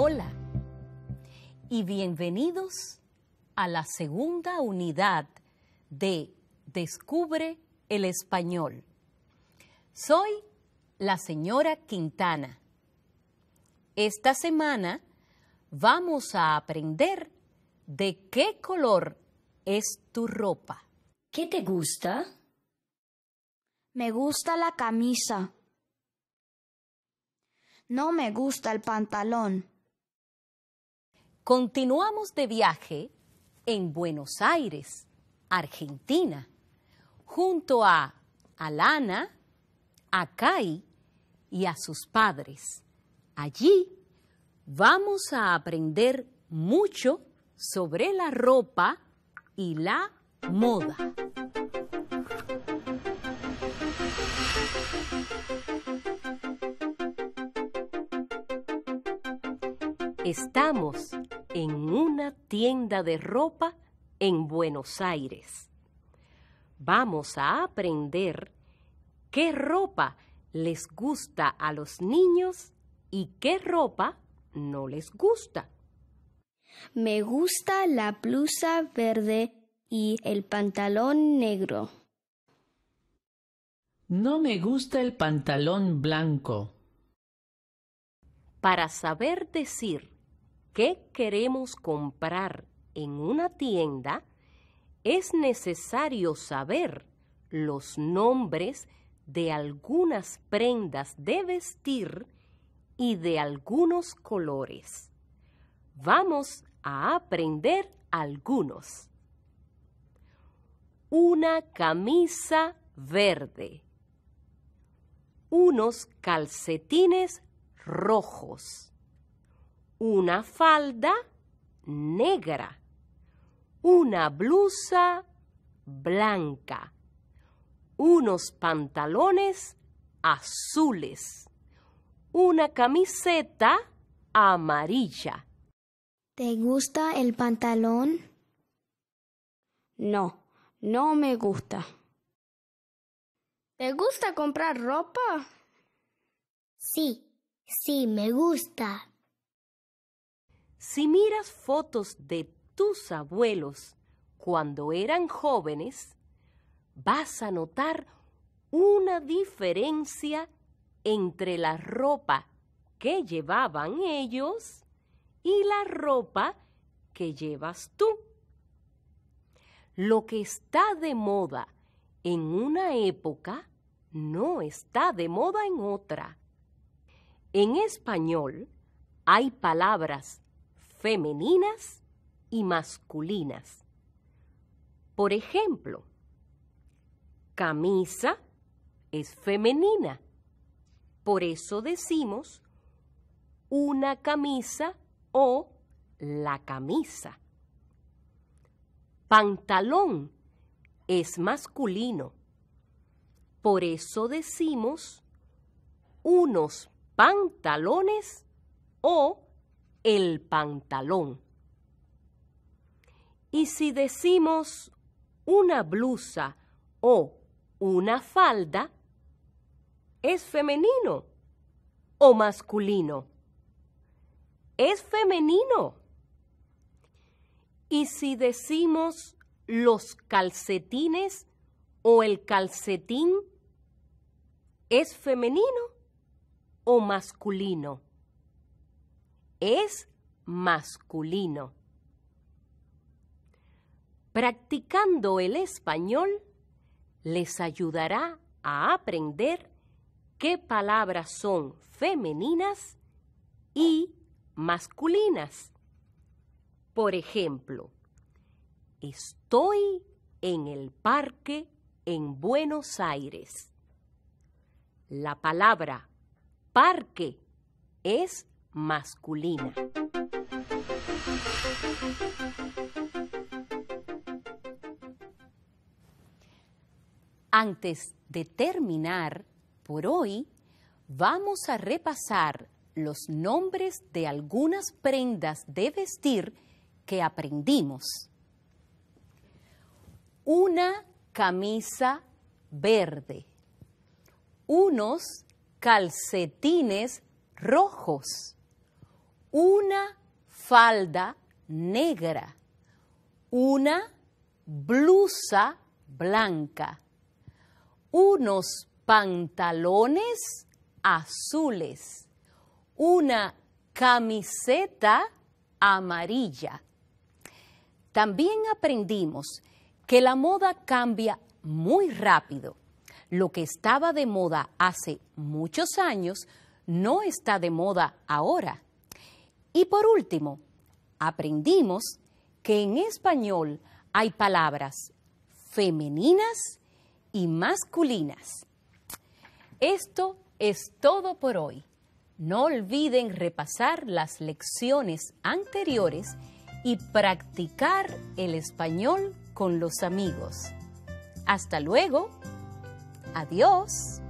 Hola y bienvenidos a la segunda unidad de Descubre el Español. Soy la señora Quintana. Esta semana vamos a aprender de qué color es tu ropa. ¿Qué te gusta? Me gusta la camisa. No me gusta el pantalón. Continuamos de viaje en Buenos Aires, Argentina, junto a Alana, a Kai y a sus padres. Allí vamos a aprender mucho sobre la ropa y la moda. Estamos en una tienda de ropa en Buenos Aires. Vamos a aprender qué ropa les gusta a los niños y qué ropa no les gusta. Me gusta la blusa verde y el pantalón negro. No me gusta el pantalón blanco. Para saber decir Qué queremos comprar en una tienda, es necesario saber los nombres de algunas prendas de vestir y de algunos colores. Vamos a aprender algunos. Una camisa verde. Unos calcetines rojos una falda negra, una blusa blanca, unos pantalones azules, una camiseta amarilla. ¿Te gusta el pantalón? No, no me gusta. ¿Te gusta comprar ropa? Sí, sí, me gusta. Si miras fotos de tus abuelos cuando eran jóvenes, vas a notar una diferencia entre la ropa que llevaban ellos y la ropa que llevas tú. Lo que está de moda en una época no está de moda en otra. En español hay palabras femeninas y masculinas. Por ejemplo, camisa es femenina. Por eso decimos una camisa o la camisa. Pantalón es masculino. Por eso decimos unos pantalones o el pantalón. Y si decimos una blusa o una falda, ¿es femenino o masculino? Es femenino. Y si decimos los calcetines o el calcetín, ¿es femenino o masculino? es masculino. Practicando el español les ayudará a aprender qué palabras son femeninas y masculinas. Por ejemplo, estoy en el parque en Buenos Aires. La palabra parque es masculina. Antes de terminar por hoy, vamos a repasar los nombres de algunas prendas de vestir que aprendimos. Una camisa verde, unos calcetines rojos, una falda negra, una blusa blanca, unos pantalones azules, una camiseta amarilla. También aprendimos que la moda cambia muy rápido. Lo que estaba de moda hace muchos años no está de moda ahora. Y por último, aprendimos que en español hay palabras femeninas y masculinas. Esto es todo por hoy. No olviden repasar las lecciones anteriores y practicar el español con los amigos. Hasta luego. Adiós.